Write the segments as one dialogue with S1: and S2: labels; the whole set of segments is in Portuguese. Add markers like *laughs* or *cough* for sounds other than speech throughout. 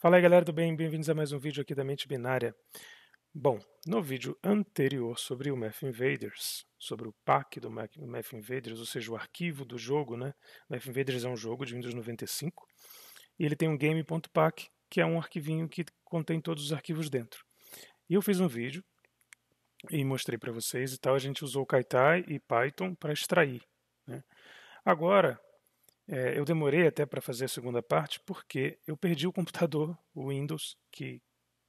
S1: Fala aí galera, tudo bem? Bem-vindos a mais um vídeo aqui da Mente Binária. Bom, no vídeo anterior sobre o Math Invaders, sobre o pack do Math Invaders, ou seja, o arquivo do jogo, né? Math Invaders é um jogo de Windows 95 e ele tem um game.pack, que é um arquivinho que contém todos os arquivos dentro. E eu fiz um vídeo e mostrei para vocês e tal, a gente usou Kaitai e Python para extrair, né? Agora, é, eu demorei até para fazer a segunda parte porque eu perdi o computador, o Windows, que,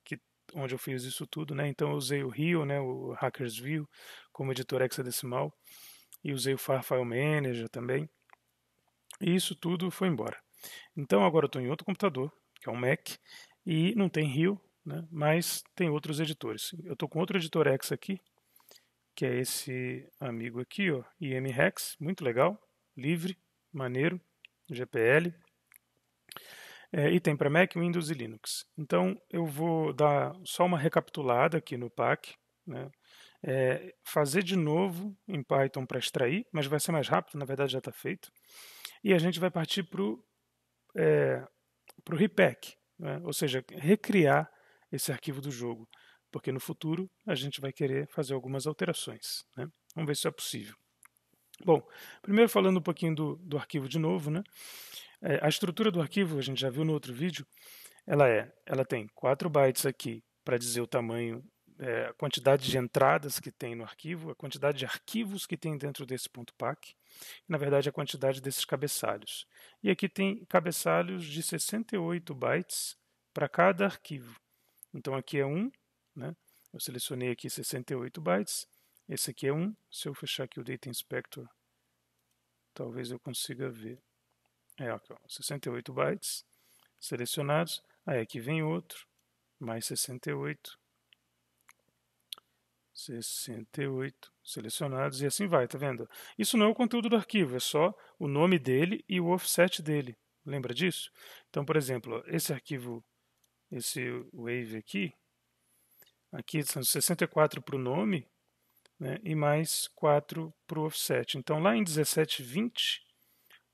S1: que onde eu fiz isso tudo, né? Então eu usei o Rio, né, o View como editor hexadecimal e usei o Farfile Manager também. E isso tudo foi embora. Então agora eu estou em outro computador, que é um Mac, e não tem Rio, né? mas tem outros editores. Eu estou com outro editor X aqui, que é esse amigo aqui, ó, IMREX, muito legal, livre, maneiro. GPL, é, eh, e tem para Mac, Windows e Linux. Então eu vou dar só uma recapitulada aqui no PAC, né? É, fazer de novo em Python para extrair, mas vai ser mais rápido, na verdade já está feito. E a gente vai partir para o é, eh, repack, né? ou seja, recriar esse arquivo do jogo, porque no futuro a gente vai querer fazer algumas alterações. Né? Vamos ver se é possível. Bom, primeiro falando um pouquinho do, do arquivo de novo, né? É, a estrutura do arquivo, a gente já viu no outro vídeo, ela é, ela tem 4 bytes aqui para dizer o tamanho, é, a quantidade de entradas que tem no arquivo, a quantidade de arquivos que tem dentro desse ponto .pac, e, na verdade a quantidade desses cabeçalhos. E aqui tem cabeçalhos de 68 bytes para cada arquivo. Então aqui é 1, um, né? Eu selecionei aqui 68 bytes, esse aqui é um. Se eu fechar aqui o Data Inspector, talvez eu consiga ver. É, aqui, ó, 68 bytes selecionados. Aí aqui vem outro, mais 68. 68 selecionados e assim vai, tá vendo? Isso não é o conteúdo do arquivo, é só o nome dele e o offset dele. Lembra disso? Então, por exemplo, esse arquivo, esse wave aqui, aqui são 64 para o nome né, e mais 4 para o offset. Então, lá em 1720,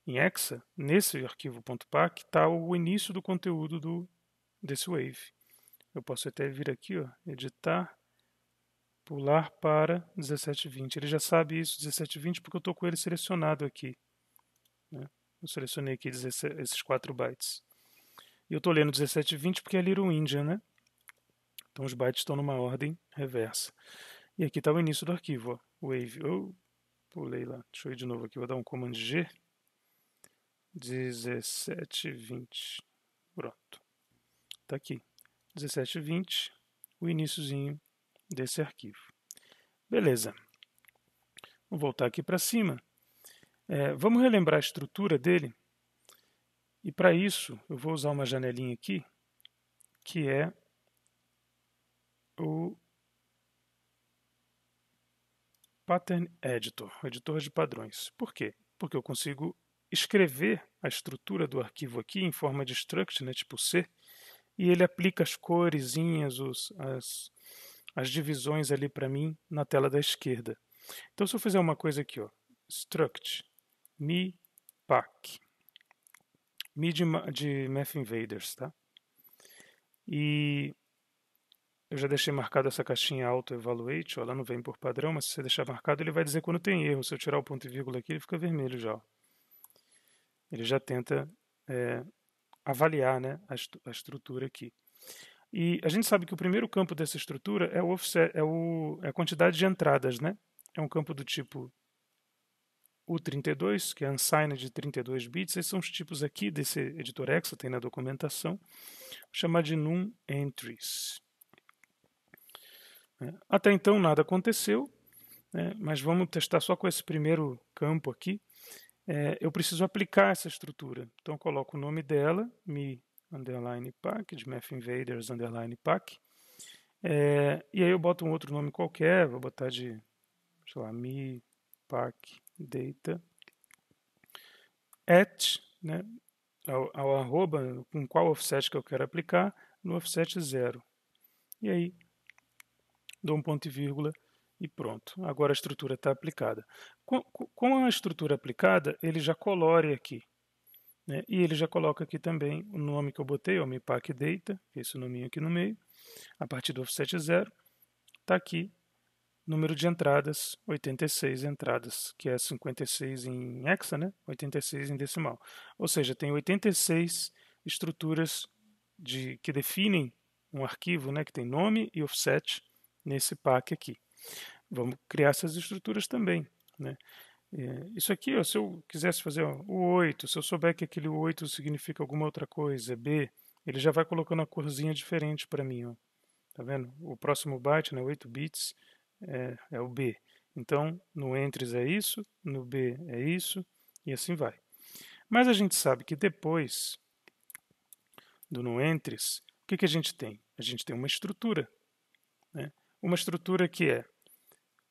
S1: em hexa, nesse arquivo .pac, está o início do conteúdo do, desse wave. Eu posso até vir aqui, ó, editar, pular para 1720. Ele já sabe isso, 1720, porque eu estou com ele selecionado aqui. Né? Eu selecionei aqui esses 4 bytes. E eu estou lendo 1720 porque é Little Indian, né? Então os bytes estão numa ordem reversa. E aqui está o início do arquivo, ó, wave. Oh, pulei lá. Deixa eu ir de novo aqui. Vou dar um comando G. 1720. Pronto. Está aqui. 1720, o iníciozinho desse arquivo. Beleza. Vou voltar aqui para cima. É, vamos relembrar a estrutura dele. E para isso, eu vou usar uma janelinha aqui, que é o Pattern Editor, editor de padrões. Por quê? Porque eu consigo escrever a estrutura do arquivo aqui em forma de struct, né, tipo C, e ele aplica as coresinhas, os, as, as divisões ali para mim na tela da esquerda. Então, se eu fizer uma coisa aqui, ó, struct me pack, mi de, de Math Invaders, tá? E eu já deixei marcado essa caixinha auto-evaluate, ela não vem por padrão, mas se você deixar marcado, ele vai dizer quando tem erro. Se eu tirar o ponto e vírgula aqui, ele fica vermelho já. Ele já tenta é, avaliar né, a, est a, estrutura aqui. E a gente sabe que o primeiro campo dessa estrutura é, o offset, é, o, é a quantidade de entradas. Né? É um campo do tipo U32, que é unsigned de 32 bits. Esses são os tipos aqui desse editor Exa, tem na documentação. Vou chamar de num entries. Né? Até então nada aconteceu, né, mas vamos testar só com esse primeiro campo aqui. É, eu preciso aplicar essa estrutura. Então eu coloco o nome dela, me underline pack, de Math Invaders underline pack. É, e aí eu boto um outro nome qualquer, vou botar de, sei lá, me pack data at, né, ao, ao arroba com qual offset que eu quero aplicar, no offset zero. E aí dou um ponto e vírgula e pronto. Agora a estrutura está aplicada. Com, com, a estrutura aplicada, ele já colore aqui. Né? E ele já coloca aqui também o nome que eu botei, o MIPAC Data, é esse nominho aqui no meio, a partir do offset zero, está aqui número de entradas, 86 entradas, que é 56 em hexa, né? 86 em decimal. Ou seja, tem 86 estruturas de, que definem um arquivo, né, que tem nome e offset, nesse pack aqui. Vamos criar essas estruturas também. Né? É, isso aqui, ó, se eu quisesse fazer ó, o 8, se eu souber que aquele 8 significa alguma outra coisa, B, ele já vai colocando a corzinha diferente para mim. Ó. Tá vendo? O próximo byte, né, 8 bits, é, é o B. Então, no entres é isso, no B é isso, e assim vai. Mas a gente sabe que depois do no entres, o que, que a gente tem? A gente tem uma estrutura. Né? uma estrutura que é,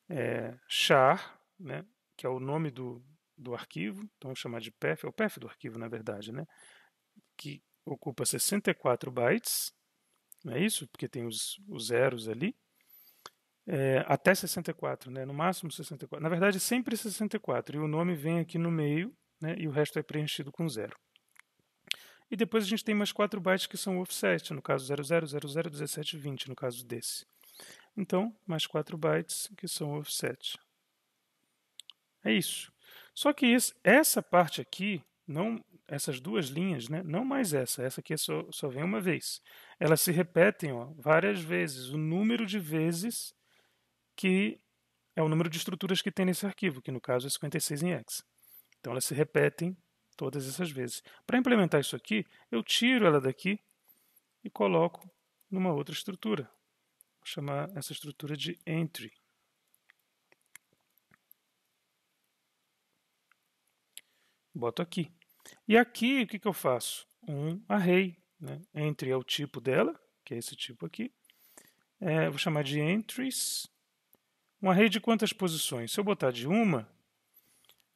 S1: é char, né, que é o nome do, do arquivo, então vamos chamar de PEF, é o PEF do arquivo, na verdade, né, que ocupa 64 bytes, não é isso? Porque tem os, os zeros ali. É, até 64, né? no máximo 64. Na verdade, sempre 64, e o nome vem aqui no meio, né? e o resto é preenchido com zero. E depois a gente tem mais 4 bytes que são offset, no caso 00001720, no caso desse. Então, mais 4 bytes, que são offset. É isso. Só que essa parte aqui, não, essas duas linhas, né, não mais essa, essa aqui só, só vem uma vez. Elas se repetem ó, várias vezes. O número de vezes que é o número de estruturas que tem nesse arquivo, que no caso é 56 em hex. Então elas se repetem todas essas vezes. Para implementar isso aqui, eu tiro ela daqui e coloco numa outra estrutura chamar essa estrutura de entry. Boto aqui. E aqui, o que, que eu faço? Um array. Né? Entry é o tipo dela, que é esse tipo aqui. É, vou chamar de entries. Um array de quantas posições? Se eu botar de uma,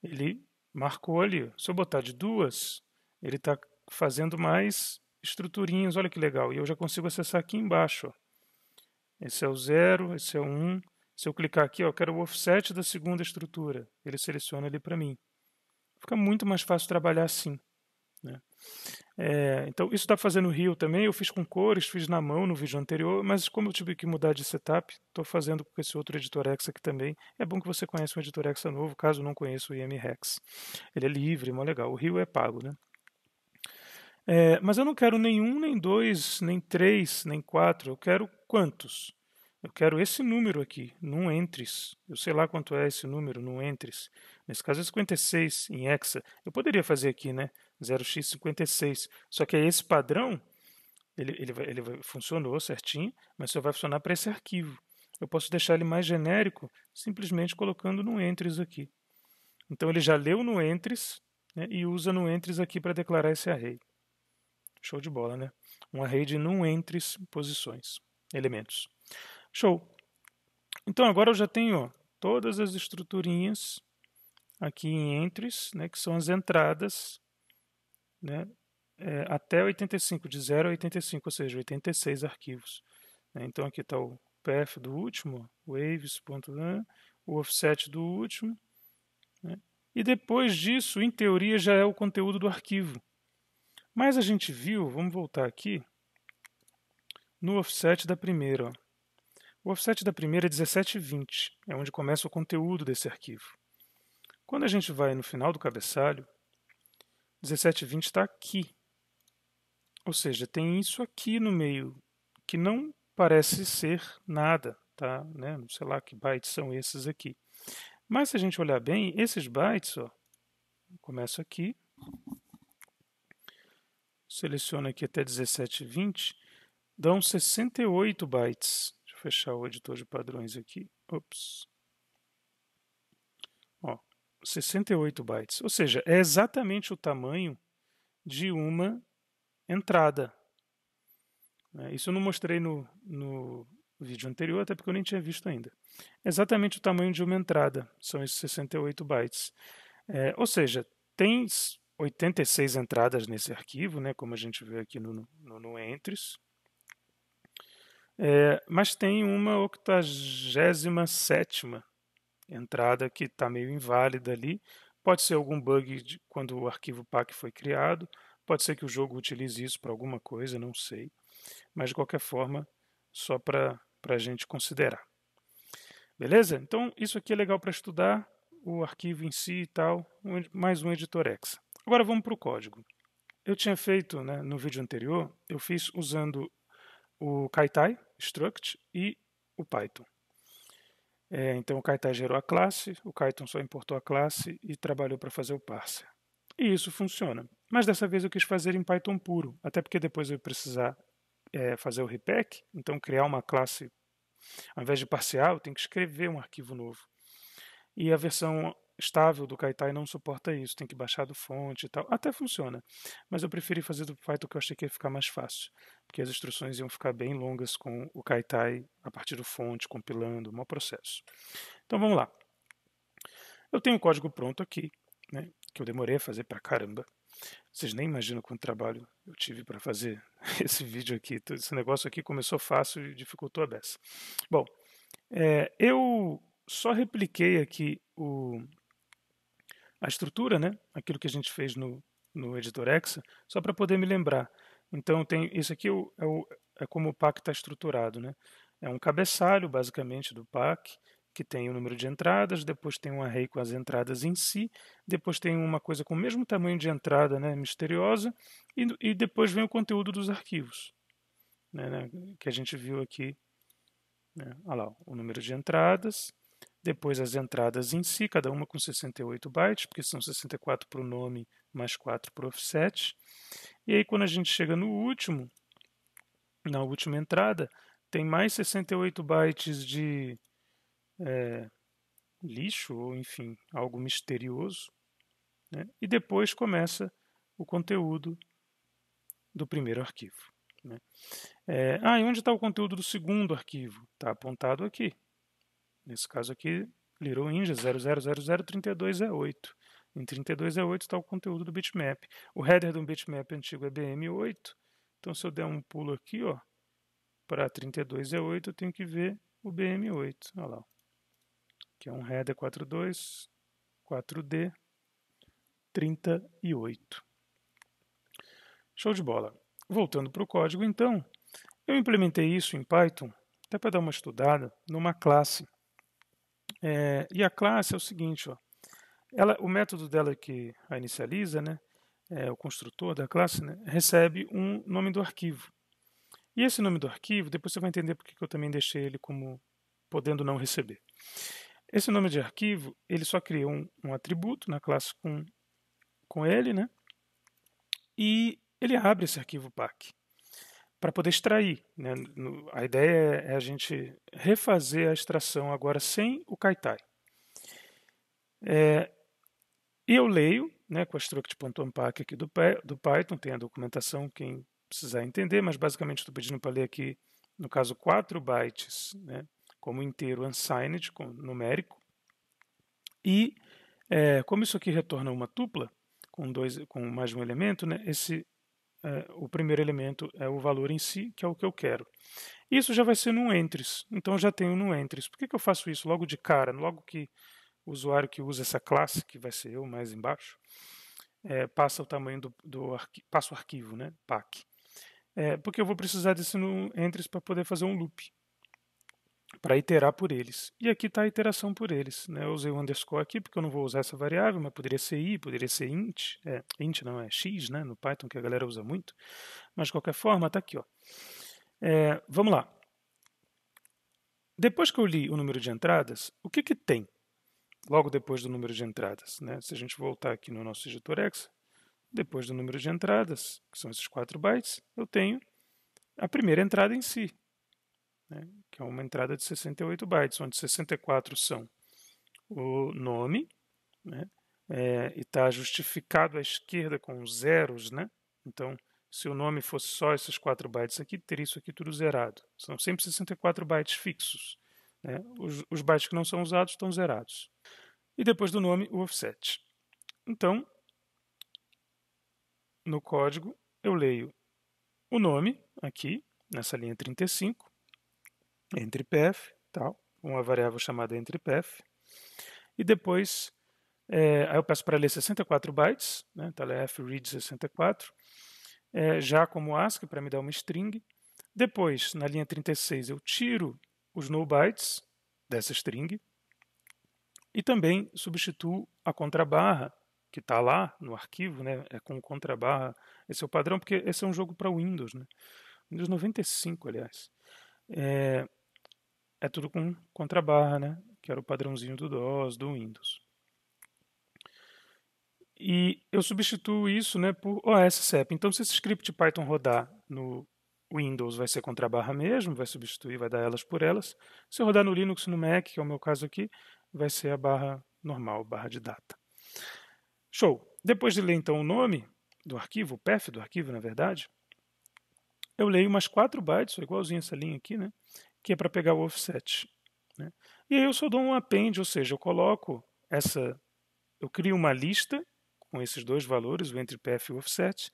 S1: ele marcou ali. Se eu botar de duas, ele está fazendo mais estruturinhas. Olha que legal. E eu já consigo acessar aqui embaixo. Ó. Esse é o 0, esse é o 1. Um. Se eu clicar aqui, ó, eu quero o offset da segunda estrutura. Ele seleciona ali para mim. Fica muito mais fácil trabalhar assim. Né? É, então, isso dá para fazer no Rio também. Eu fiz com cores, fiz na mão no vídeo anterior, mas como eu tive que mudar de setup, estou fazendo com esse outro editor Exa aqui também. É bom que você conheça um editor Exa novo, caso não conheça o IMREX. Ele é livre, mó legal. O Rio é pago, né? É, mas eu não quero nenhum, nem dois, nem três, nem quatro. Eu quero quantos? Eu quero esse número aqui, não entres. Eu sei lá quanto é esse número, não entres. Nesse caso é 56 em hexa. Eu poderia fazer aqui, né? 0x56. Só que é esse padrão, ele, ele, ele funcionou certinho, mas só vai funcionar para esse arquivo. Eu posso deixar ele mais genérico, simplesmente colocando no entres aqui. Então ele já leu no entres né, e usa no entres aqui para declarar esse array. Show de bola, né? Uma rede não entre posições, elementos. Show. Então agora eu já tenho todas as estruturinhas aqui em entres, né, que são as entradas né, é, até 85, de 0 a 85, ou seja, 86 arquivos. Né? Então aqui está o path do último, waves. o offset do último. Né? E depois disso, em teoria, já é o conteúdo do arquivo. Mas a gente viu, vamos voltar aqui, no offset da primeira. Ó. O offset da primeira é 1720, é onde começa o conteúdo desse arquivo. Quando a gente vai no final do cabeçalho, 1720 está aqui. Ou seja, tem isso aqui no meio, que não parece ser nada, tá? Né? Não sei lá que bytes são esses aqui. Mas se a gente olhar bem, esses bytes, ó, começa aqui, seleciono aqui até 1720, dão 68 bytes. Deixa eu fechar o editor de padrões aqui. Ops. Ó, 68 bytes. Ou seja, é exatamente o tamanho de uma entrada. Né, isso eu não mostrei no, no vídeo anterior, até porque eu nem tinha visto ainda. É exatamente o tamanho de uma entrada, são esses 68 bytes. É, ou seja, tem 86 entradas nesse arquivo, né, como a gente vê aqui no, no, no Entres. É, mas tem uma 87 entrada que está meio inválida ali. Pode ser algum bug de, quando o arquivo PAC foi criado, pode ser que o jogo utilize isso para alguma coisa, não sei. Mas de qualquer forma, só para a gente considerar. Beleza? Então, isso aqui é legal para estudar o arquivo em si e tal, mais um editor Exa. Agora vamos para o código. Eu tinha feito, né, no vídeo anterior, eu fiz usando o Kaitai struct e o Python. É, então o Kaitai gerou a classe, o Python só importou a classe e trabalhou para fazer o parser. E isso funciona. Mas dessa vez eu quis fazer em Python puro, até porque depois eu ia precisar é, fazer o repack, então criar uma classe, ao invés de parcial, eu tenho que escrever um arquivo novo. E a versão estável do Kaitai não suporta isso, tem que baixar do fonte e tal. Até funciona, mas eu preferi fazer do Python que eu achei que ia ficar mais fácil, porque as instruções iam ficar bem longas com o Kaitai a partir do fonte, compilando, um processo. Então vamos lá. Eu tenho o código pronto aqui, né, que eu demorei a fazer pra caramba. Vocês nem imaginam quanto trabalho eu tive para fazer *laughs* esse vídeo aqui. Esse negócio aqui começou fácil e dificultou a beça. Bom, é, eu só repliquei aqui o, a estrutura, né? Aquilo que a gente fez no, no editor Exa, só para poder me lembrar. Então tem isso aqui é, o, é, é como o PAC está estruturado, né? É um cabeçalho basicamente do PAC que tem o número de entradas, depois tem um array com as entradas em si, depois tem uma coisa com o mesmo tamanho de entrada, né, misteriosa, e, e depois vem o conteúdo dos arquivos, né, né, que a gente viu aqui. Né, olha lá, o número de entradas, depois as entradas em si, cada uma com 68 bytes, porque são 64 para o nome mais 4 para o offset. E aí quando a gente chega no último, na última entrada, tem mais 68 bytes de é, lixo, ou enfim, algo misterioso. Né? E depois começa o conteúdo do primeiro arquivo. Né? É, ah, e onde está o conteúdo do segundo arquivo? Está apontado aqui. Nesse caso aqui, Little Ninja 000032E8. Em 32E8 está o conteúdo do bitmap. O header do bitmap antigo é BM8. Então, se eu der um pulo aqui ó, para 32E8, eu tenho que ver o BM8. Olha lá. Que é um header 42, 4D, 38. Show de bola. Voltando para o código, então, eu implementei isso em Python, até para dar uma estudada, numa classe é, e a classe é o seguinte, ó, ela, o método dela que a inicializa, né, é, o construtor da classe, né, recebe um nome do arquivo. E esse nome do arquivo, depois você vai entender porque que eu também deixei ele como podendo não receber. Esse nome de arquivo, ele só cria um, um atributo na classe com, com ele, né, e ele abre esse arquivo pack para poder extrair. Né? A ideia é a gente refazer a extração agora sem o kaitai. É, eu leio né, com a struct.unpack aqui do, do Python, tem a documentação, quem precisar entender, mas basicamente estou pedindo para ler aqui, no caso, 4 bytes, né, como inteiro unsigned, com numérico. E é, como isso aqui retorna uma tupla, com, dois, com mais um elemento, né, esse é, o primeiro elemento é o valor em si, que é o que eu quero. Isso já vai ser no entres, então eu já tenho no entres. Por que, que eu faço isso logo de cara, logo que o usuário que usa essa classe, que vai ser eu mais embaixo, é, passa o tamanho do, do passa o arquivo, né, PAC. É, porque eu vou precisar desse no entres para poder fazer um loop para iterar por eles. E aqui está a iteração por eles. Né? Eu usei o underscore aqui porque eu não vou usar essa variável, mas poderia ser i, poderia ser int. É, int não, é x né? no Python, que a galera usa muito. Mas, de qualquer forma, está aqui. Ó. É, vamos lá. Depois que eu li o número de entradas, o que, que tem logo depois do número de entradas? Né? Se a gente voltar aqui no nosso editor Excel, depois do número de entradas, que são esses 4 bytes, eu tenho a primeira entrada em si, né, que é uma entrada de 68 bytes, onde 64 são o nome, né, é, e está justificado à esquerda com zeros, né? Então, se o nome fosse só esses 4 bytes aqui, teria isso aqui tudo zerado. São sempre 64 bytes fixos. Né? Os, os bytes que não são usados estão zerados. E depois do nome, o offset. Então, no código, eu leio o nome aqui, nessa linha 35, entre PF, tal, uma variável chamada entre PF, e depois é, aí eu peço para ler 64 bytes, né, então é fread 64, é, já como ASCII para me dar uma string. Depois, na linha 36, eu tiro os no bytes dessa string e também substituo a contrabarra que está lá no arquivo, né, é com contrabarra, esse é o padrão, porque esse é um jogo para Windows, né, Windows 95, aliás. É, é tudo com contrabarra, né? Que era o padrãozinho do DOS, do Windows. E eu substituo isso né, por OSCEP. Então, se esse script Python rodar no Windows, vai ser contrabarra mesmo, vai substituir, vai dar elas por elas. Se rodar no Linux, no Mac, que é o meu caso aqui, vai ser a barra normal, barra de data. Show! Depois de ler, então, o nome do arquivo, o path do arquivo, na verdade, eu leio umas 4 bytes, igualzinho essa linha aqui, né? que é para pegar o offset. Né? E aí eu só dou um append, ou seja, eu coloco essa, eu crio uma lista com esses dois valores, o entry path e o offset,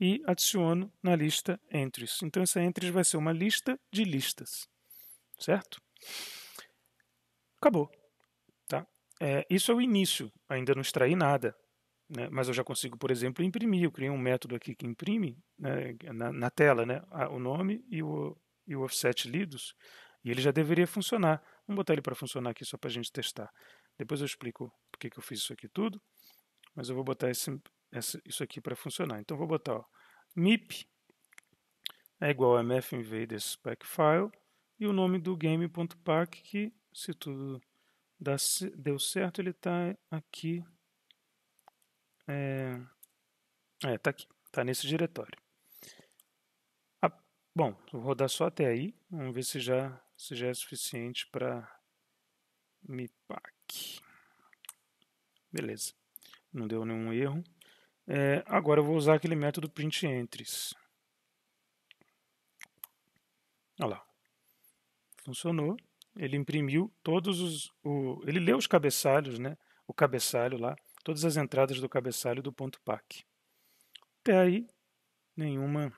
S1: e adiciono na lista entries. Então essa entries vai ser uma lista de listas, certo? Acabou. Tá? É, isso é o início, ainda não extraí nada, né? mas eu já consigo, por exemplo, imprimir. Eu criei um método aqui que imprime né, na, na, tela né, o nome e o, e o offset lidos, e ele já deveria funcionar. Vamos botar ele para funcionar aqui só para a gente testar. Depois eu explico por que eu fiz isso aqui tudo, mas eu vou botar esse, isso aqui para funcionar. Então vou botar ó, mip é igual a file e o nome do game.pack que, se tudo dá, deu certo, ele está aqui. É, é, tá aqui, tá nesse diretório. Bom, vou rodar só até aí. Vamos ver se já, se já é suficiente para me aqui. Beleza. Não deu nenhum erro. É, agora eu vou usar aquele método print entries. Olha lá. Funcionou. Ele imprimiu todos os. O, ele leu os cabeçalhos, né? O cabeçalho lá. Todas as entradas do cabeçalho do ponto PAC. Até aí, nenhuma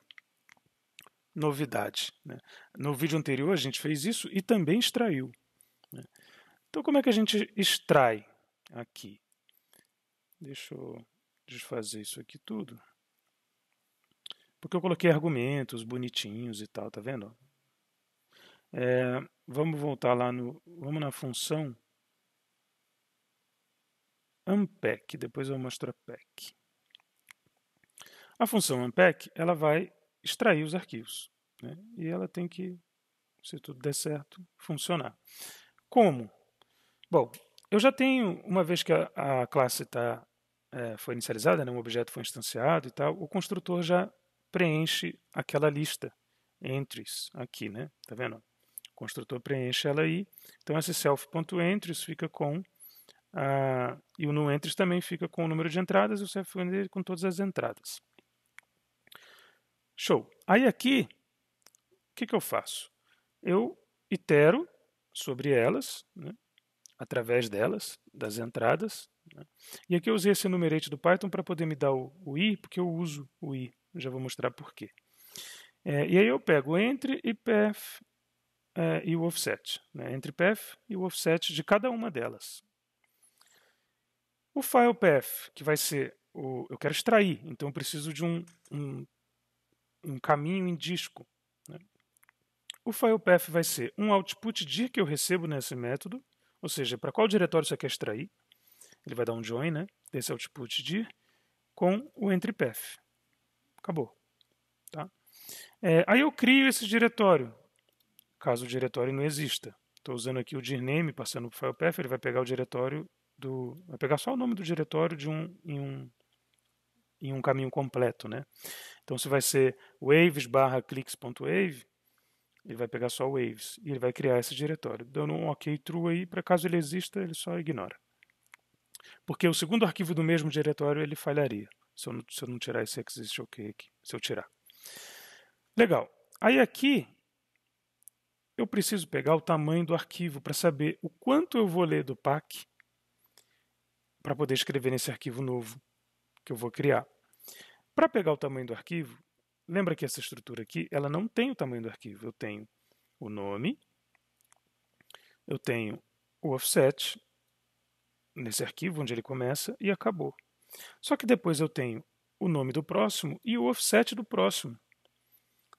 S1: novidade. Né? No vídeo anterior a gente fez isso e também extraiu. Né? Então como é que a gente extrai aqui? Deixa eu desfazer isso aqui tudo. Porque eu coloquei argumentos bonitinhos e tal, tá vendo? É, vamos voltar lá no. Vamos na função unpack, depois eu mostro a pack. A função unpack ela vai extrair os arquivos. Né? E ela tem que, se tudo der certo, funcionar. Como? Bom, eu já tenho, uma vez que a, a classe tá, é, foi inicializada, né, um objeto foi instanciado e tal, o construtor já preenche aquela lista entries aqui, né? Tá vendo? O construtor preenche ela aí. Então esse self.entries fica com a, e o no entries também fica com o número de entradas e o self com todas as entradas. Show. Aí aqui, o que, que eu faço? Eu itero sobre elas, né, através delas, das entradas. Né. E aqui eu usei esse numerate do Python para poder me dar o, o, i, porque eu uso o i. Já vou mostrar por quê. É, e aí eu pego entre e path é, e o offset. Né, entre path e o offset de cada uma delas. O file path, que vai ser o, eu quero extrair, então eu preciso de um, um um caminho em disco. Né? O filepath vai ser um output dir que eu recebo nesse método, ou seja, para qual diretório você quer extrair. Ele vai dar um join né, desse output dir com o entrypath. Acabou. Tá? É, aí eu crio esse diretório, caso o diretório não exista. Estou usando aqui o dir name, passando para o filepath, ele vai pegar o diretório do, vai pegar só o nome do diretório de um em um em um caminho completo, né? Então, se vai ser waves barra clicks.wave, ele vai pegar só waves e ele vai criar esse diretório, dando um OK true aí, para caso ele exista, ele só ignora. Porque o segundo arquivo do mesmo diretório ele falharia, se eu não, se eu não tirar esse exist OK aqui, se eu tirar. Legal. Aí aqui eu preciso pegar o tamanho do arquivo para saber o quanto eu vou ler do pack para poder escrever nesse arquivo novo que eu vou criar. Para pegar o tamanho do arquivo, lembra que essa estrutura aqui, ela não tem o tamanho do arquivo. Eu tenho o nome, eu tenho o offset nesse arquivo, onde ele começa, e acabou. Só que depois eu tenho o nome do próximo e o offset do próximo.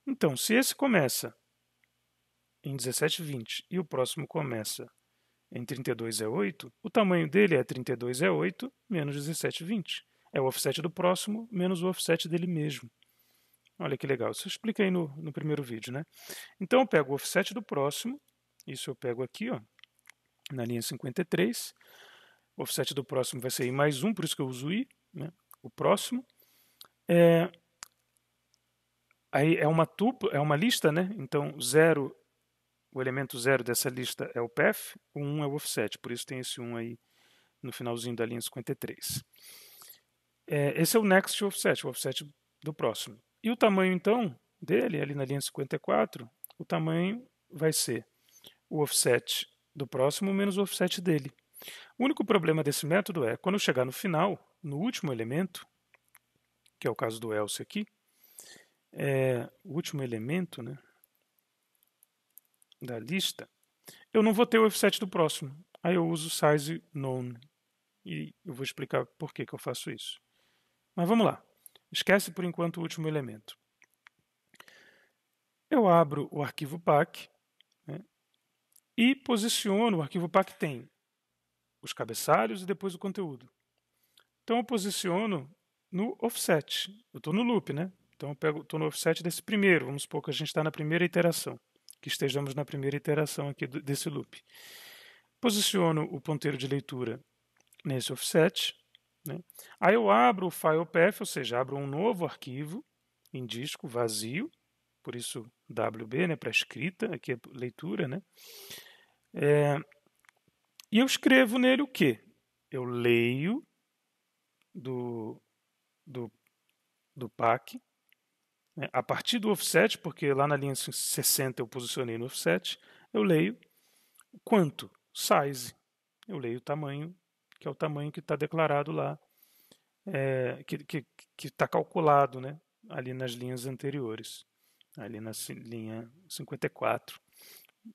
S1: Então, se esse começa em 17,20 e o próximo começa em 32,8, é o tamanho dele é 32,8 é menos 17,20 é o offset do próximo menos o offset dele mesmo. Olha que legal, isso eu expliquei no, no primeiro vídeo. Né? Então eu pego o offset do próximo, isso eu pego aqui ó, na linha 53, o offset do próximo vai ser i mais 1, por isso que eu uso i, né? o próximo. É, aí é uma tupla, é uma lista, né? Então, zero, o elemento zero dessa lista é o path, o 1 um é o offset, por isso tem esse 1 um aí no finalzinho da linha 53. É, esse é o next offset, o offset do próximo. E o tamanho, então, dele, ali na linha 54, o tamanho vai ser o offset do próximo menos o offset dele. O único problema desse método é, quando eu chegar no final, no último elemento, que é o caso do else aqui, é, o último elemento né, da lista, eu não vou ter o offset do próximo. Aí eu uso size known. E eu vou explicar por que, que eu faço isso. Mas vamos lá. Esquece por enquanto o último elemento. Eu abro o arquivo PAC né, e posiciono. O arquivo PAC tem os cabeçalhos e depois o conteúdo. Então eu posiciono no offset. Eu estou no loop, né? Então eu pego, estou no offset desse primeiro. Vamos supor que a gente está na primeira iteração, que estejamos na primeira iteração aqui desse loop. Posiciono o ponteiro de leitura nesse offset né? Aí eu abro o file path, ou seja, abro um novo arquivo em disco vazio, por isso WB né, para escrita, aqui é leitura. Né? É, e eu escrevo nele o quê? Eu leio do, do, do pack né, a partir do offset, porque lá na linha 60 eu posicionei no offset, eu leio quanto? Size. Eu leio o tamanho que é o tamanho que está declarado lá, é, que está calculado né, ali nas linhas anteriores, ali na linha 54,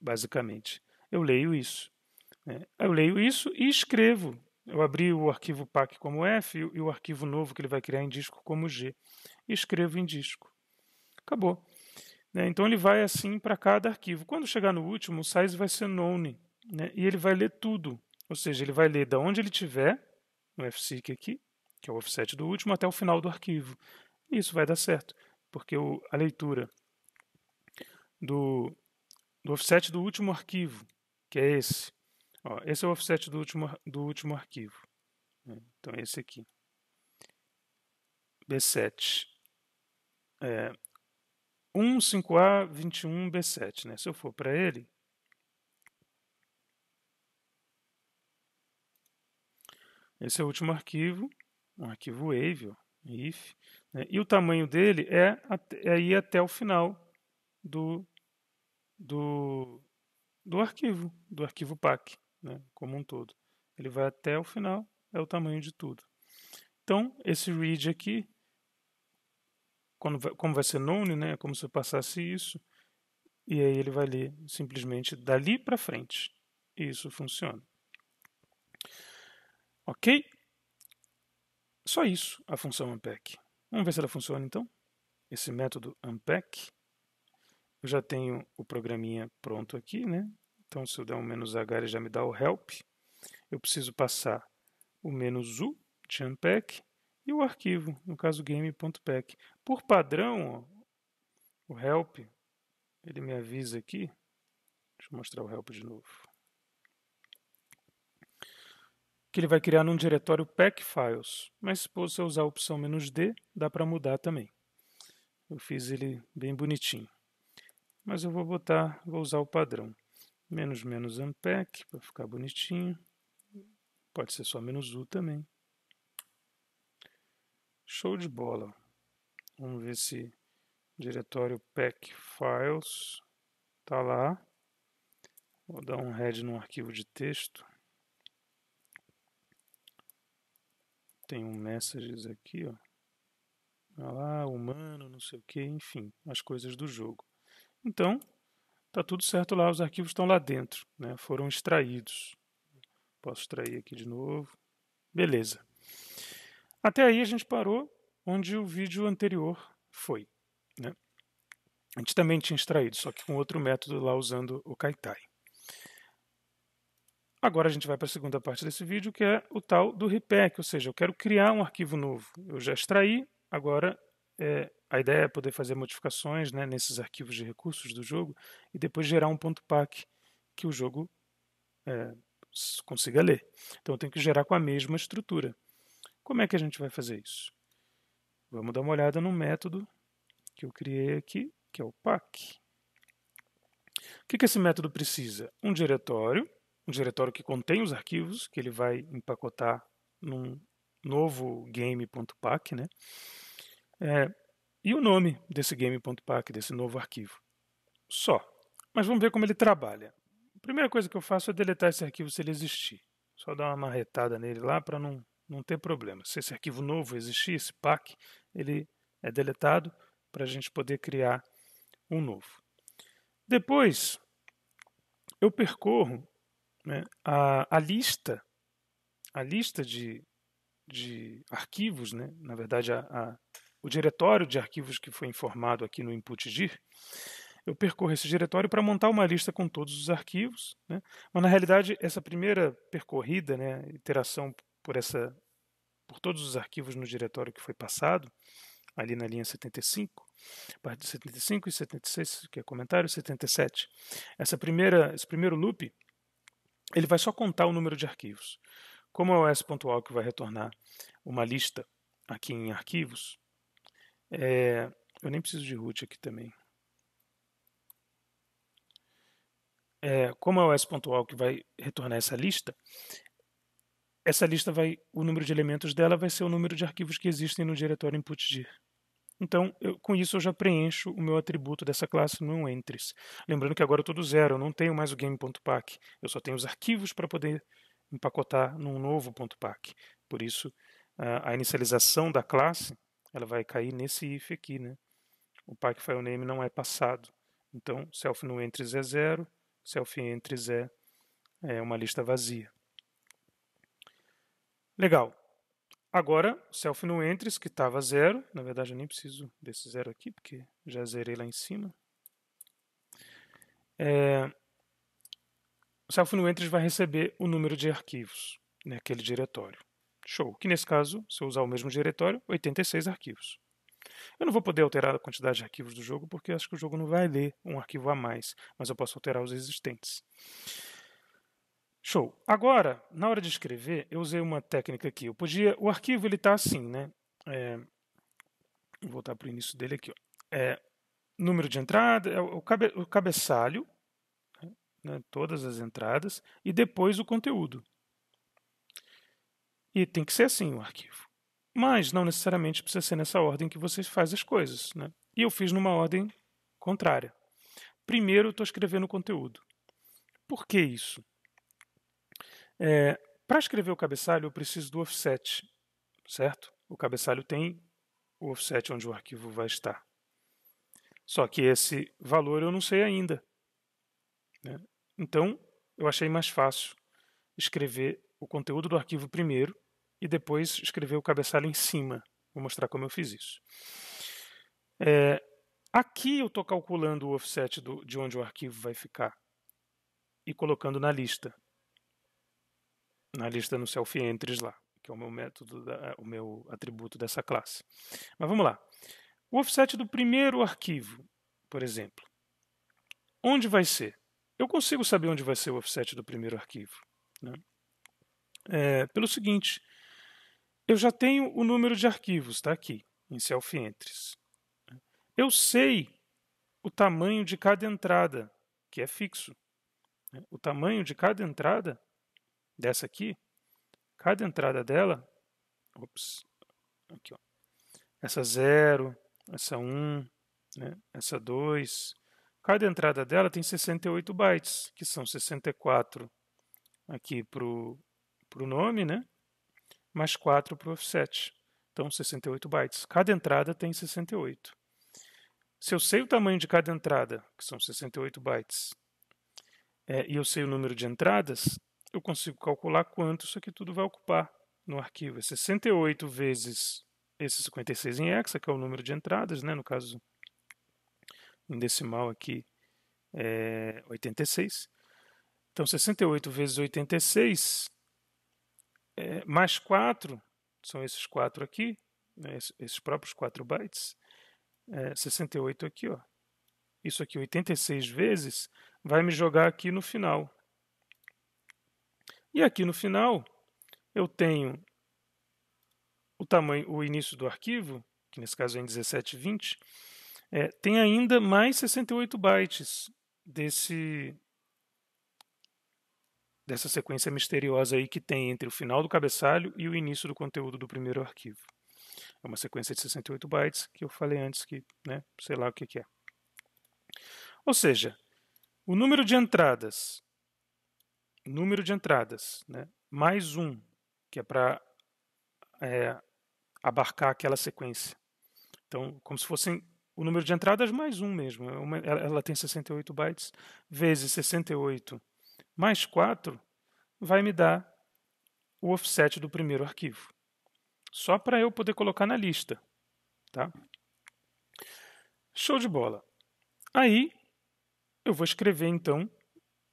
S1: basicamente. Eu leio isso. Né? Eu leio isso e escrevo. Eu abri o arquivo PAC como F e o arquivo novo que ele vai criar em disco como G. E escrevo em disco. Acabou. Né? Então ele vai assim para cada arquivo. Quando chegar no último, o size vai ser none. Né? E ele vai ler tudo ou seja, ele vai ler da onde ele tiver, no fseek aqui, que é o offset do último, até o final do arquivo. E isso vai dar certo, porque o, a leitura do, do offset do último arquivo, que é esse. Ó, esse é o offset do último, do último arquivo. Né? Então, é esse aqui. B7. É, 15A21B7. Né? Se eu for para ele, Esse é o último arquivo, um arquivo wave, ó, if, né? e o tamanho dele é, é ir até o final do, do, do arquivo, do arquivo pack, né? como um todo. Ele vai até o final, é o tamanho de tudo. Então, esse read aqui, quando como vai ser none, né? é como se eu passasse isso, e aí ele vai ler simplesmente dali para frente. E isso funciona. Ok? Só isso, a função unpack. Vamos ver se ela funciona então. Esse método unpack. Eu já tenho o programinha pronto aqui, né? Então, se eu der um menos "-h", ele já me dá o help. Eu preciso passar o menos "-u", de unpack, e o arquivo, no caso game.pack. Por padrão, ó, o help, ele me avisa aqui. Deixa eu mostrar o help de novo. que ele vai criar num diretório pack files, mas se você usar a opção "-d", dá para mudar também. Eu fiz ele bem bonitinho. Mas eu vou botar, vou usar o padrão. Menos menos unpack para ficar bonitinho. Pode ser só menos "-u", também. Show de bola. Vamos ver se diretório pack files está lá. Vou dar um head num arquivo de texto. Tem um messages aqui, ó. Olha lá, humano, não sei o que, enfim, as coisas do jogo. Então, tá tudo certo lá, os arquivos estão lá dentro, né? Foram extraídos. Posso extrair aqui de novo. Beleza. Até aí a gente parou onde o vídeo anterior foi, né? A gente também tinha extraído, só que com outro método lá usando o Kaitai. Agora a gente vai para a segunda parte desse vídeo, que é o tal do repack, ou seja, eu quero criar um arquivo novo. Eu já extraí, agora é, a ideia é poder fazer modificações né, nesses arquivos de recursos do jogo e depois gerar um ponto .pack que o jogo é, consiga ler. Então eu tenho que gerar com a mesma estrutura. Como é que a gente vai fazer isso? Vamos dar uma olhada no método que eu criei aqui, que é o pack. O que, que esse método precisa? Um diretório um diretório que contém os arquivos que ele vai empacotar num novo game.pack, né? É, e o nome desse game.pack, desse novo arquivo. Só. Mas vamos ver como ele trabalha. A primeira coisa que eu faço é deletar esse arquivo se ele existir. Só dar uma marretada nele lá para não, não ter problema. Se esse arquivo novo existir, esse pack, ele é deletado para a gente poder criar um novo. Depois, eu percorro né? A, a lista, a lista de, de arquivos, né? na verdade, a, a, o diretório de arquivos que foi informado aqui no dir, eu percorro esse diretório para montar uma lista com todos os arquivos, né? mas na realidade essa primeira percorrida, né, iteração por essa, por todos os arquivos no diretório que foi passado, ali na linha 75, parte de 75 e 76, que é comentário, 77. Essa primeira, esse primeiro loop ele vai só contar o número de arquivos. Como é o que vai retornar uma lista aqui em arquivos, é, eu nem preciso de root aqui também. É, como é o que vai retornar essa lista, essa lista vai, o número de elementos dela vai ser o número de arquivos que existem no diretório inputdir. Então, eu, com isso eu já preencho o meu atributo dessa classe no entries. Lembrando que agora eu estou do zero, eu não tenho mais o game.pack, eu só tenho os arquivos para poder empacotar num novo .pack. Por isso, a inicialização da classe ela vai cair nesse if aqui. Né? O pack file name não é passado. Então, self no entries é zero, self entries é, é uma lista vazia. Legal. Agora, o self no entries, que estava zero. Na verdade, eu nem preciso desse zero aqui, porque já zerei lá em cima. É, o self no entries vai receber o número de arquivos naquele né, diretório. Show. Que nesse caso, se eu usar o mesmo diretório, 86 arquivos. Eu não vou poder alterar a quantidade de arquivos do jogo, porque acho que o jogo não vai ler um arquivo a mais, mas eu posso alterar os existentes. Show. Agora, na hora de escrever, eu usei uma técnica aqui. Eu podia, o arquivo ele está assim, né? É, vou voltar para o início dele aqui. Ó. É, número de entrada, é o, cabe, o cabeçalho, né? né, todas as entradas, e depois o conteúdo. E tem que ser assim o arquivo. Mas não necessariamente precisa ser nessa ordem que vocês fazem as coisas. Né? E eu fiz numa ordem contrária. Primeiro, eu estou escrevendo o conteúdo. Por que isso? É, Para escrever o cabeçalho, eu preciso do offset, certo? O cabeçalho tem o offset onde o arquivo vai estar. Só que esse valor eu não sei ainda. Né? Então, eu achei mais fácil escrever o conteúdo do arquivo primeiro e depois escrever o cabeçalho em cima. Vou mostrar como eu fiz isso. É, aqui eu estou calculando o offset do, de onde o arquivo vai ficar e colocando na lista na lista no self entries lá, que é o meu método, da, o meu atributo dessa classe. Mas vamos lá. O offset do primeiro arquivo, por exemplo, onde vai ser? Eu consigo saber onde vai ser o offset do primeiro arquivo. Né? É, pelo seguinte, eu já tenho o número de arquivos, está aqui, em self entries. Eu sei o tamanho de cada entrada, que é fixo. Né? O tamanho de cada entrada dessa aqui, cada entrada dela, ops, aqui, ó, essa 0, essa 1, um, né, essa 2, cada entrada dela tem 68 bytes, que são 64 aqui para o nome, né, mais 4 para o offset. Então, 68 bytes. Cada entrada tem 68. Se eu sei o tamanho de cada entrada, que são 68 bytes, é, e eu sei o número de entradas, eu consigo calcular quanto isso aqui tudo vai ocupar no arquivo. É 68 vezes esse 56 em hexa, que é o número de entradas, né? no caso em decimal aqui é 86. Então 68 vezes 86 é, mais 4, são esses 4 aqui, né? esses próprios 4 bytes, é, 68 aqui, ó. isso aqui 86 vezes, vai me jogar aqui no final, e aqui no final, eu tenho o tamanho, o início do arquivo, que nesse caso é em 1720, é, tem ainda mais 68 bytes desse dessa sequência misteriosa aí que tem entre o final do cabeçalho e o início do conteúdo do primeiro arquivo. É uma sequência de 68 bytes que eu falei antes que, né, sei lá o que, que é. Ou seja, o número de entradas número de entradas, né, mais um, que é para é, abarcar aquela sequência. Então, como se fossem o número de entradas mais um mesmo. É uma, ela tem 68 bytes, vezes 68 mais 4, vai me dar o offset do primeiro arquivo. Só para eu poder colocar na lista. Tá? Show de bola. Aí, eu vou escrever então,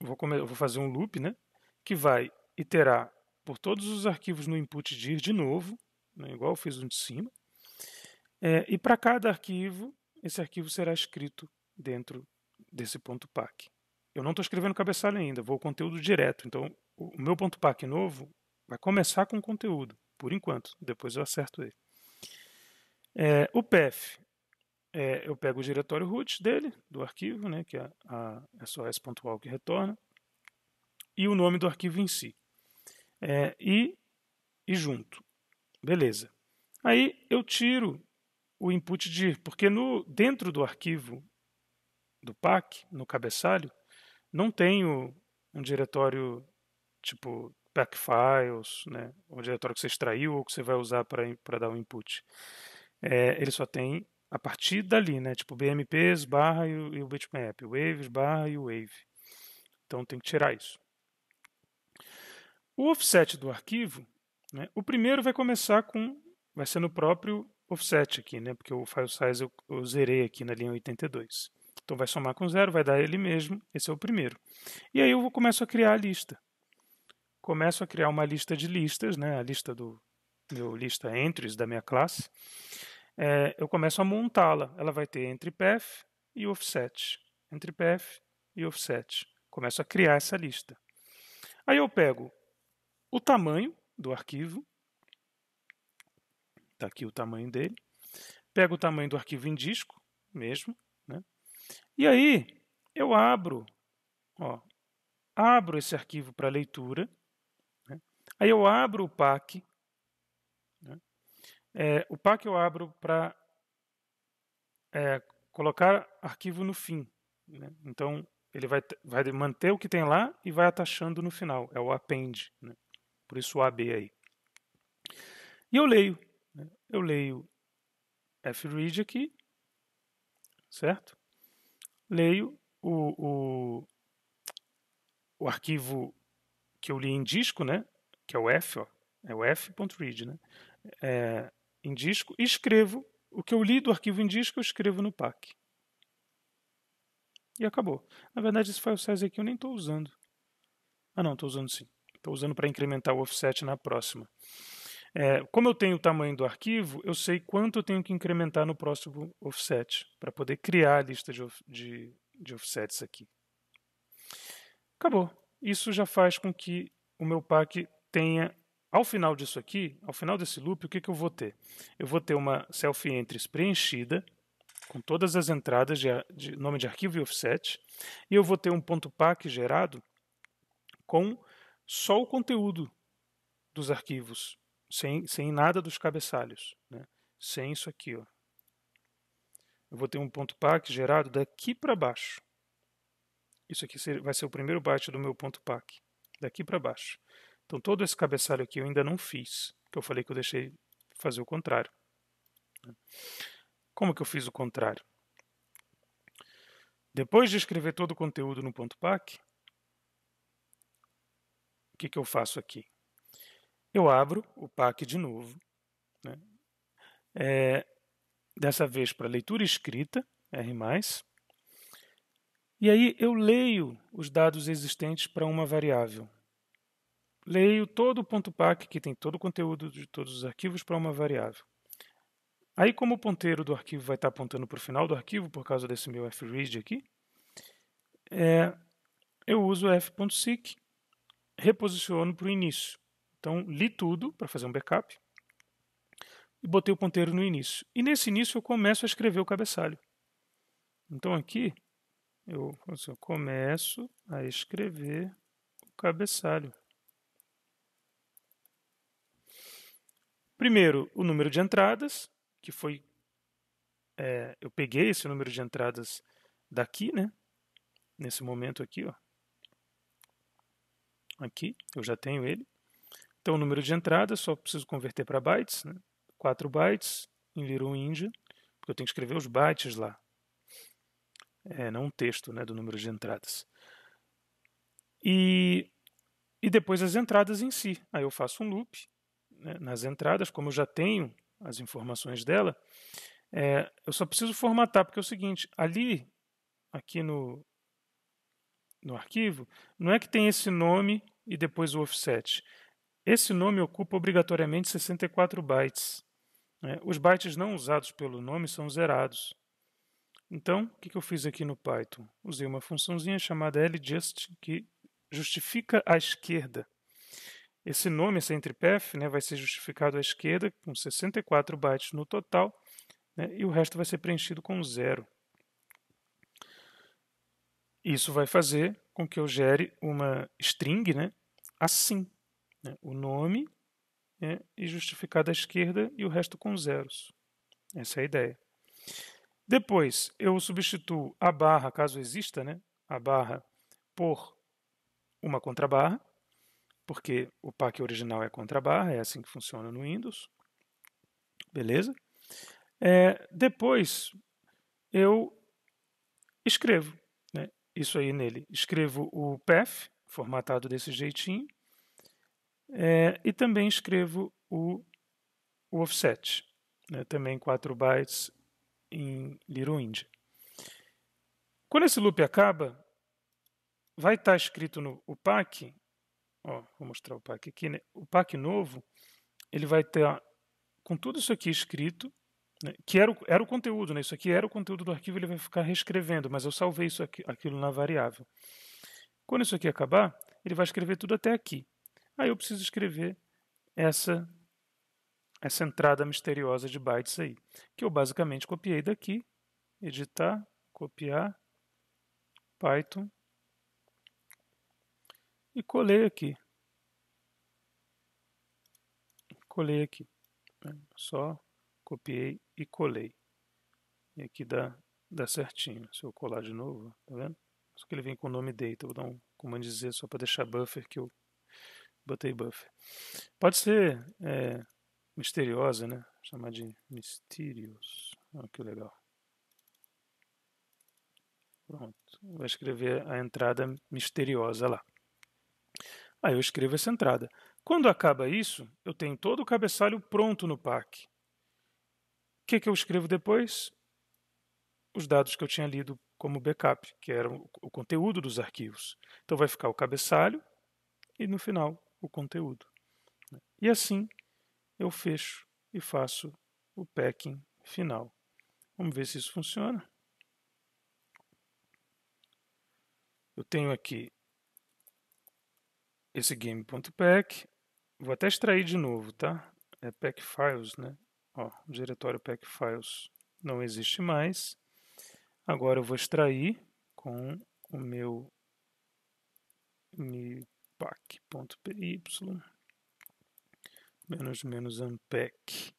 S1: vou, vou fazer um loop, né? que vai iterar por todos os arquivos no input dir de novo, né, igual eu fiz um de cima, é, e para cada arquivo, esse arquivo será escrito dentro desse ponto .pack. Eu não estou escrevendo cabeçalho ainda, vou ao conteúdo direto, então o meu ponto .pack novo vai começar com o conteúdo, por enquanto, depois eu acerto ele. É, o path, é, eu pego o diretório root dele, do arquivo, né, que é, a, é só s.wall que retorna, e o nome do arquivo em si. É, e, e junto. Beleza. Aí eu tiro o input dir, porque no, dentro do arquivo do pack, no cabeçalho, não tenho um diretório tipo pack files, né, um diretório que você extraiu ou que você vai usar para dar o um input. É, ele só tem a partir dali, né, tipo BMPs barra e o, e o bitmap, waves barra e o wave. Então tem que tirar isso. O offset do arquivo, né, o primeiro vai começar com, vai ser no próprio offset aqui, né, porque o file size eu, eu zerei aqui na linha 82. Então vai somar com zero, vai dar ele mesmo, esse é o primeiro. E aí eu começo a criar a lista. Começo a criar uma lista de listas, né, a lista do meu lista entries da minha classe. É, eu começo a montá-la. Ela vai ter entre path e offset. Entre path e offset. Começo a criar essa lista. Aí eu pego o tamanho do arquivo. Está aqui o tamanho dele. Pego o tamanho do arquivo em disco mesmo. Né? E aí eu abro, ó, abro esse arquivo para leitura. Né? Aí eu abro o pack Né? É, o pack eu abro para é, colocar arquivo no fim. Né? Então, ele vai, vai manter o que tem lá e vai atachando no final. É o append. Né? Por isso o AB aí. E eu leio. Né? Eu leio f aqui, certo? Leio o, o, o arquivo que eu li em disco, né? Que é o F, ó. É o f.read, né? É, em disco, e escrevo o que eu li do arquivo em disco, eu escrevo no pack E acabou. Na verdade, esse file size aqui eu nem estou usando. Ah não, estou usando sim. Estou usando para incrementar o offset na próxima. É, como eu tenho o tamanho do arquivo, eu sei quanto eu tenho que incrementar no próximo offset, para poder criar a lista de, de, de offsets aqui. Acabou. Isso já faz com que o meu pack tenha ao final disso aqui, ao final desse loop, o que, que eu vou ter? Eu vou ter uma self entries preenchida, com todas as entradas de, de, nome de arquivo e offset, e eu vou ter um ponto .pack gerado com só o conteúdo dos arquivos, sem, sem nada dos cabeçalhos, né? sem isso aqui. Ó. Eu vou ter um ponto .pack gerado daqui para baixo. Isso aqui vai ser o primeiro byte do meu ponto .pack, daqui para baixo. Então todo esse cabeçalho aqui eu ainda não fiz, que eu falei que eu deixei fazer o contrário. Né? Como que eu fiz o contrário? Depois de escrever todo o conteúdo no ponto .pack, o que, que eu faço aqui? Eu abro o PAC de novo, né? é, dessa vez para leitura escrita, R+, e aí eu leio os dados existentes para uma variável. Leio todo o ponto .pac, que tem todo o conteúdo de todos os arquivos, para uma variável. Aí, como o ponteiro do arquivo vai estar apontando para o final do arquivo, por causa desse meu fread aqui, é, eu uso f.seek reposiciono para o início. Então, li tudo para fazer um backup e botei o ponteiro no início. E nesse início eu começo a escrever o cabeçalho. Então, aqui, eu, assim, eu começo a escrever o cabeçalho. Primeiro, o número de entradas, que foi. É, eu peguei esse número de entradas daqui, né? Nesse momento aqui, ó. Aqui, eu já tenho ele. Então, o número de entradas, só preciso converter para bytes. Né? 4 bytes em Little India, porque eu tenho que escrever os bytes lá. É, não um texto né, do número de entradas. E, e depois as entradas em si. Aí eu faço um loop né, nas entradas, como eu já tenho as informações dela, é, eu só preciso formatar, porque é o seguinte, ali, aqui no, no arquivo, não é que tem esse nome e depois o offset. Esse nome ocupa obrigatoriamente 64 bytes. Né? Os bytes não usados pelo nome são zerados. Então, o que eu fiz aqui no Python? Usei uma funçãozinha chamada ljust, que justifica à esquerda. Esse nome, esse entrepef, né, vai ser justificado à esquerda, com 64 bytes no total, né, e o resto vai ser preenchido com zero. Isso vai fazer com que eu gere uma string né, assim. Né, o nome né, e justificado à esquerda e o resto com zeros. Essa é a ideia. Depois, eu substituo a barra, caso exista, né, a barra por uma contrabarra, porque o pack original é contrabarra, é assim que funciona no Windows. Beleza? É, depois, eu escrevo isso aí nele. Escrevo o path, formatado desse jeitinho, é, e também escrevo o, o offset, né, também 4 bytes em India. Quando esse loop acaba, vai estar tá escrito no o pack, ó, vou mostrar o pack aqui, né, o pack novo, ele vai ter tá com tudo isso aqui escrito, né, que era o, era o conteúdo, né? Isso aqui era o conteúdo do arquivo, ele vai ficar reescrevendo, mas eu salvei isso aqui, aquilo na variável. Quando isso aqui acabar, ele vai escrever tudo até aqui. Aí eu preciso escrever essa essa entrada misteriosa de bytes aí, que eu basicamente copiei daqui, editar, copiar, Python e colei aqui. Colei aqui. Só copiei e colei. E aqui dá, dá certinho. Se eu colar de novo, tá vendo? Só que ele vem com o nome data. Vou dar um comando Z só para deixar buffer que eu botei buffer. Pode ser é, misteriosa, né? Vou chamar de mysterious. Olha ah, que legal. Pronto. Vai escrever a entrada misteriosa lá. Aí eu escrevo essa entrada. Quando acaba isso, eu tenho todo o cabeçalho pronto no pack que, que eu escrevo depois? Os dados que eu tinha lido como backup, que era o conteúdo dos arquivos. Então vai ficar o cabeçalho e no final o conteúdo. Né? E assim eu fecho e faço o packing final. Vamos ver se isso funciona. Eu tenho aqui esse game.pack. Vou até extrair de novo, tá? É pack files, né? Ó, o diretório pack files não existe mais. Agora eu vou extrair com o meu mipack.py menos menos unpack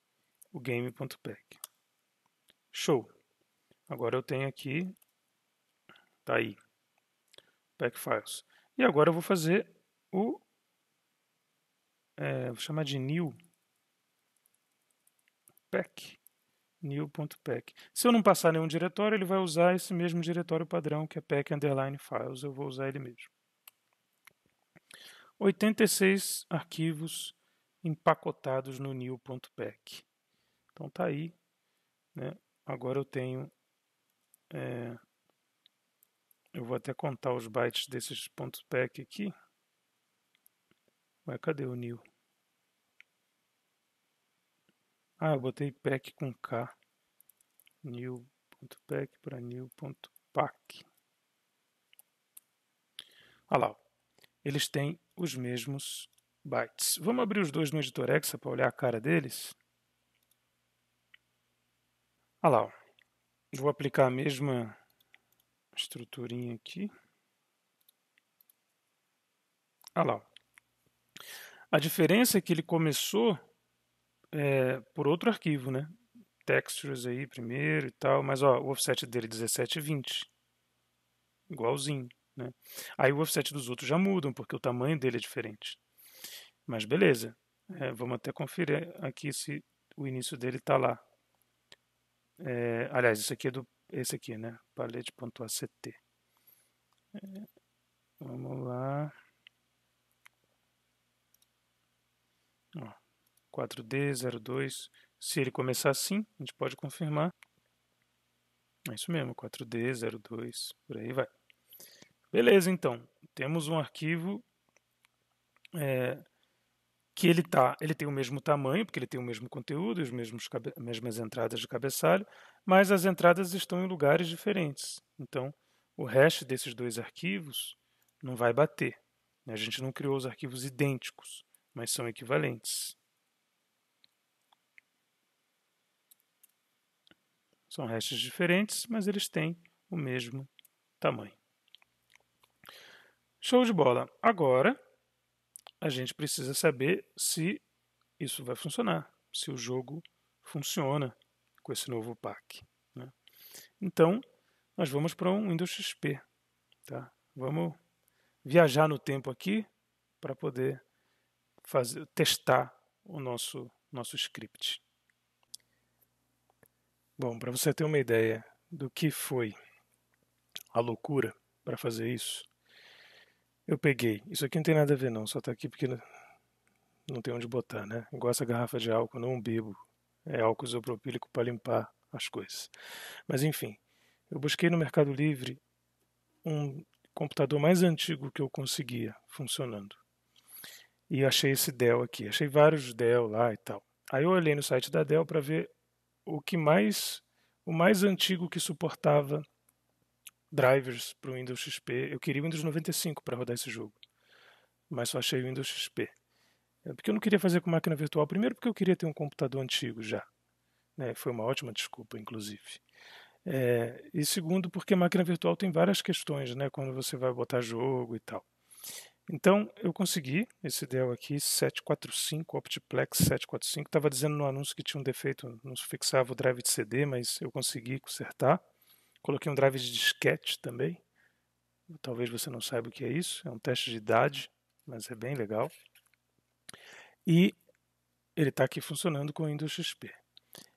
S1: o game.pack. Show! Agora eu tenho aqui, tá aí, pack files. E agora eu vou fazer o, é, vou chamar de new, pack, new.pack. Se eu não passar nenhum diretório, ele vai usar esse mesmo diretório padrão, que é pack underline files, eu vou usar ele mesmo. 86 arquivos empacotados no new.pack. Então tá aí, né? Agora eu tenho é, eu vou até contar os bytes desses pontos pack aqui. Ué, cadê o new? Ah, eu botei pack com K. new.pack para new.pack. Olha lá, eles têm os mesmos bytes. Vamos abrir os dois no editor hexa para olhar a cara deles? Olha lá, vou aplicar a mesma estruturinha aqui. Olha lá. A diferença é que ele começou é, por outro arquivo, né? Textures aí primeiro e tal, mas ó, o offset dele é 1720. Igualzinho, né? Aí o offset dos outros já mudam, porque o tamanho dele é diferente. Mas beleza, é, vamos até conferir aqui se o início dele está lá. É, aliás, isso aqui é do esse aqui, né? Palete.act. É, vamos lá. Ó. 4D02. Se ele começar assim, a gente pode confirmar. É isso mesmo, 4D02, por aí vai. Beleza, então. Temos um arquivo é, que ele, tá, ele tem o mesmo tamanho, porque ele tem o mesmo conteúdo, as mesmas, mesmas entradas de cabeçalho, mas as entradas estão em lugares diferentes. Então, o hash desses dois arquivos não vai bater. Né? A gente não criou os arquivos idênticos, mas são equivalentes. São restos diferentes, mas eles têm o mesmo tamanho. Show de bola. Agora, a gente precisa saber se isso vai funcionar, se o jogo funciona com esse novo pack. Né? Então, nós vamos para um Windows XP. Tá? Vamos viajar no tempo aqui para poder fazer, testar o nosso, nosso script. Bom, para você ter uma ideia do que foi a loucura para fazer isso, eu peguei. Isso aqui não tem nada a ver, não, só está aqui porque não tem onde botar, né? Igual essa garrafa de álcool, não bebo. É álcool isopropílico para limpar as coisas. Mas enfim, eu busquei no Mercado Livre um computador mais antigo que eu conseguia funcionando. E achei esse Dell aqui. Achei vários Dell lá e tal. Aí eu olhei no site da Dell para ver o que mais o mais antigo que suportava drivers para o Windows XP. Eu queria o Windows 95 para rodar esse jogo, mas só achei o Windows XP. É, porque eu não queria fazer com máquina virtual, primeiro porque eu queria ter um computador antigo já. Né? Foi uma ótima desculpa, inclusive. É, e segundo, porque máquina virtual tem várias questões, né? Quando você vai botar jogo e tal. Então, eu consegui esse Dell aqui, 745, Optiplex 745. Estava dizendo no anúncio que tinha um defeito, não se fixava o drive de CD, mas eu consegui consertar. Coloquei um drive de disquete também. Talvez você não saiba o que é isso. É um teste de idade, mas é bem legal. E ele está aqui funcionando com o Windows XP.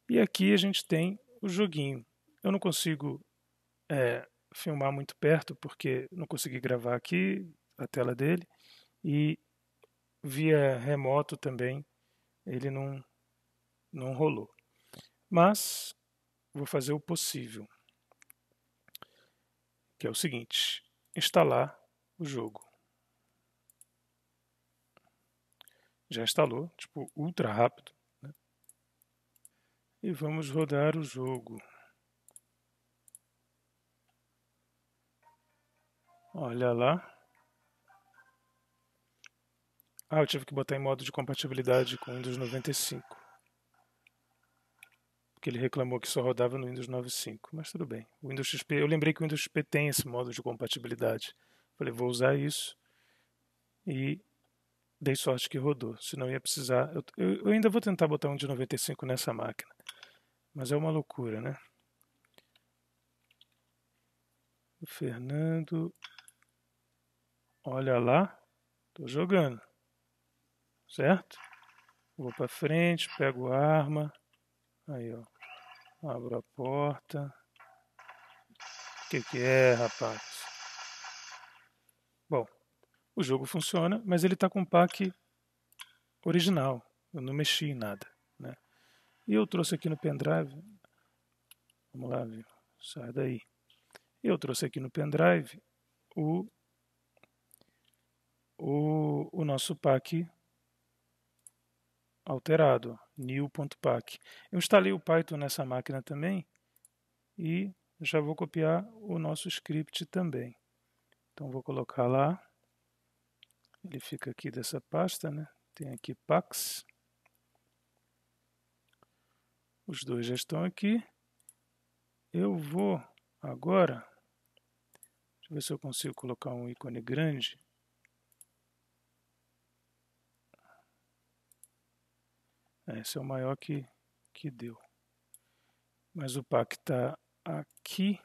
S2: E aqui a gente
S1: tem o joguinho. Eu não consigo é, filmar muito perto porque não consegui gravar aqui, a tela dele e via remoto também ele não, não rolou. Mas vou fazer o possível, que é o seguinte, instalar o jogo. Já instalou, tipo, ultra rápido. Né? E vamos rodar o jogo. Olha lá. Ah, eu tive que botar em modo de compatibilidade com o Windows 95. Porque ele reclamou que só rodava no Windows 95. Mas tudo bem. O Windows XP, eu lembrei que o Windows XP tem esse modo de compatibilidade. Falei, vou usar isso. E dei sorte que rodou. Senão ia precisar. Eu, eu ainda vou tentar botar um de 95 nessa máquina. Mas é uma loucura, né? O Fernando. Olha lá. Tô jogando certo? Vou para frente, pego a arma, aí ó, abro a porta. O que, que é, rapaz? Bom, o jogo funciona, mas ele está com o pack original. Eu não mexi em nada. Né? E eu trouxe aqui no pendrive. Vamos lá, viu? Sai daí. Eu trouxe aqui no pendrive o, o, o nosso pack alterado, new.pack. Eu instalei o Python nessa máquina também e já vou copiar o nosso script também. Então vou colocar lá, ele fica aqui dessa pasta, né? tem aqui Pax, os dois já estão aqui. Eu vou agora, deixa eu ver se eu consigo colocar um ícone grande, Esse é o maior que, que deu. Mas o pack está aqui.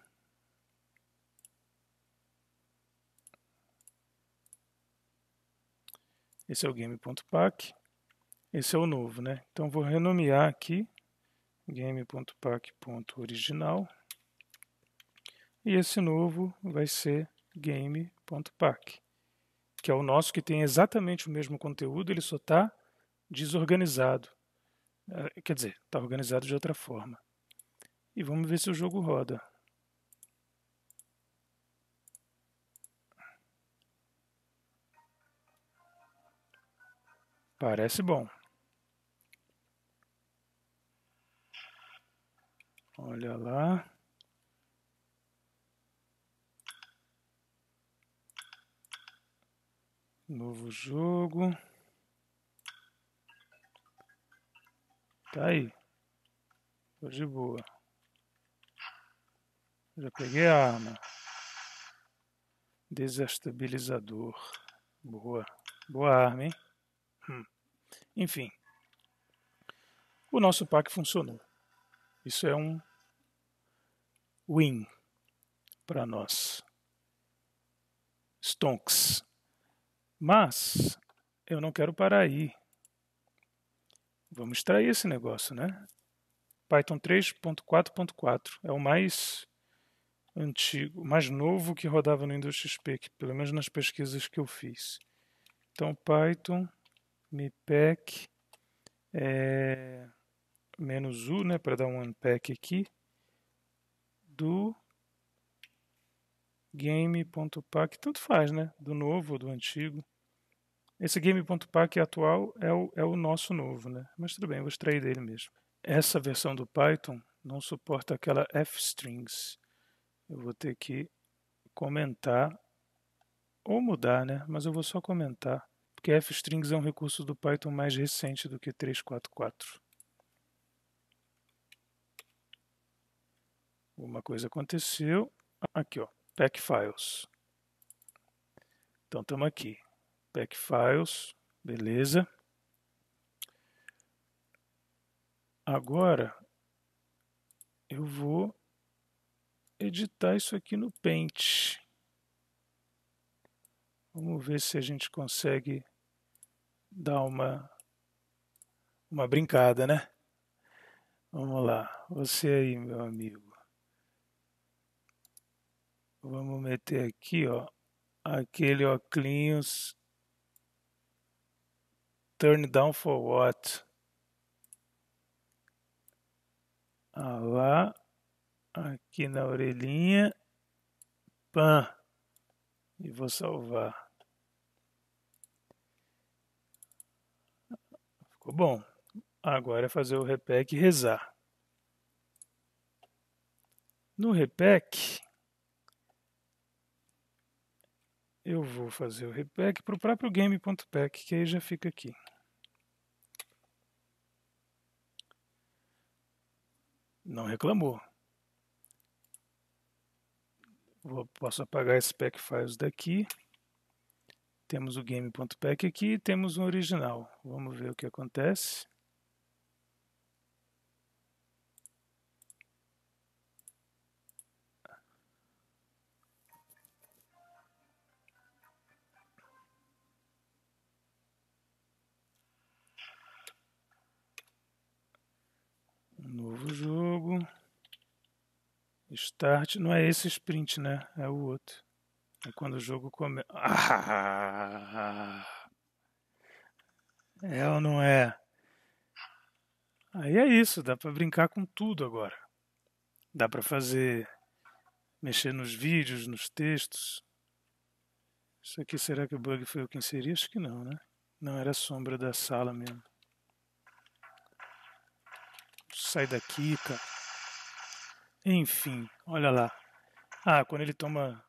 S1: Esse é o game.pack. Esse é o novo, né? Então vou renomear aqui game.pack.original. E esse novo vai ser game.pack, que é o nosso que tem exatamente o mesmo conteúdo, ele só está desorganizado. Eh, quer dizer, está organizado de outra forma. E vamos ver se o jogo roda. Parece bom. Olha lá. Novo jogo. Tá aí. Tô de boa. Já peguei a arma. Desestabilizador. Boa. Boa arma, hein? Hum. Enfim. O nosso pack funcionou. Isso é um win para nós. Stonks. Mas eu não quero parar aí. Vamos extrair esse negócio, né? Python 3.4.4 é o mais antigo, mais novo que rodava no Windows XP, que, pelo menos nas pesquisas que eu fiz. Então, Python, MPEC, é, menos U, né, para dar um unpack aqui, do game.pack, tanto faz, né, do novo ou do antigo. Esse game.pack atual é o, é o nosso novo, né? Mas tudo bem, eu extrair dele mesmo. Essa versão do Python não suporta aquela f-strings. Eu vou ter que comentar ou mudar, né? Mas eu vou só comentar, porque f-strings é um recurso do Python mais recente do que 344. Uma coisa aconteceu. Aqui, ó, pack files. Então estamos aqui pack files, beleza. Agora eu vou editar isso aqui no Paint. Vamos ver se a gente consegue dar uma, uma brincada, né? Vamos lá, você aí, meu amigo. Vamos meter aqui, ó, aquele óculos Turn down for what? Ah lá. Aqui na orelhinha. pan E vou salvar. Ficou bom. Agora é fazer o repack e rezar. No repack, eu vou fazer o repack para o próprio game.pack, que aí já fica aqui. Não reclamou. posso apagar esse pack files daqui. Temos o game.pack aqui e temos um original. Vamos ver o que acontece. Novo jogo. Start. Não é esse sprint, né? É o outro. É quando o jogo começa. *laughs* Ah! É ou não é? Aí é isso, dá para brincar com tudo agora. Dá para fazer mexer nos vídeos, nos textos. Isso aqui será que o bug foi eu que inseri? Acho que não, né? Não era a sombra da sala mesmo sai daqui, cara. Enfim, olha lá. Ah, quando ele toma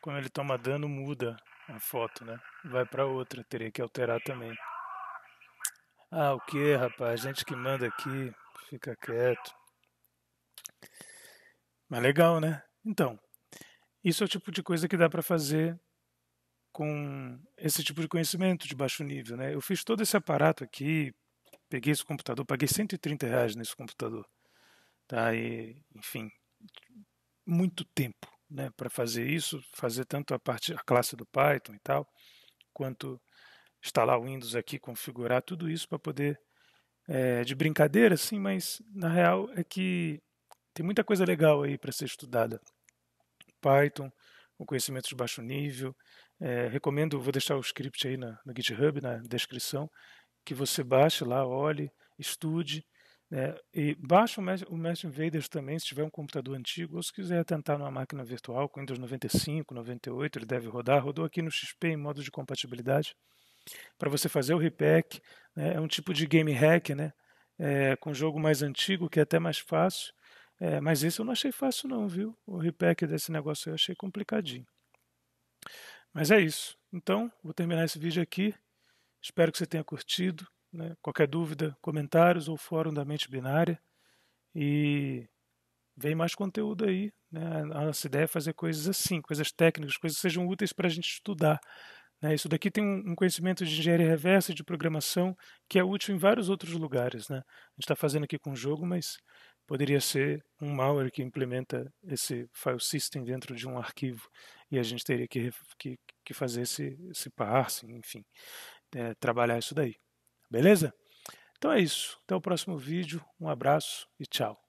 S1: quando ele toma dano muda a foto, né? Vai para outra, teria que alterar também. Ah, o que, rapaz? Gente que manda aqui, fica quieto. Mas legal, né? Então, isso é o tipo de coisa que dá para fazer com esse tipo de conhecimento de baixo nível, né? Eu fiz todo esse aparato aqui, peguei esse computador, paguei 130 reais nesse computador, tá? E, enfim, muito tempo, né, para fazer isso, fazer tanto a parte, a classe do Python e tal, quanto instalar o Windows aqui, configurar tudo isso para poder é, de brincadeira, sim, mas na real é que tem muita coisa legal aí para ser estudada. Python, o conhecimento de baixo nível. É, recomendo, vou deixar o script aí na, no GitHub, na descrição que você baixe lá, olhe, estude. Né? E baixe o Mass, o Mass Invaders também, se tiver um computador antigo, ou se quiser tentar numa máquina virtual com Windows 95, 98, ele deve rodar. Rodou aqui no XP em modo de compatibilidade. Para você fazer o repack, né? é um tipo de game hack, né? É, com jogo mais antigo, que é até mais fácil. É, mas esse eu não achei fácil não, viu? O repack desse negócio eu achei complicadinho. Mas é isso. Então, vou terminar esse vídeo aqui. Espero que você tenha curtido. Né? Qualquer dúvida, comentários ou fórum da mente binária. E vem mais conteúdo aí. Né? A nossa ideia é fazer coisas assim, coisas técnicas, coisas que sejam úteis para a gente estudar. Né? Isso daqui tem um conhecimento de engenharia reversa e de programação que é útil em vários outros lugares. Né? A gente está fazendo aqui com jogo, mas poderia ser um malware que implementa esse file system dentro de um arquivo e a gente teria que, que, que fazer esse, esse parsing, enfim é, trabalhar isso daí. Beleza? Então é isso. Até o próximo vídeo. Um abraço e tchau.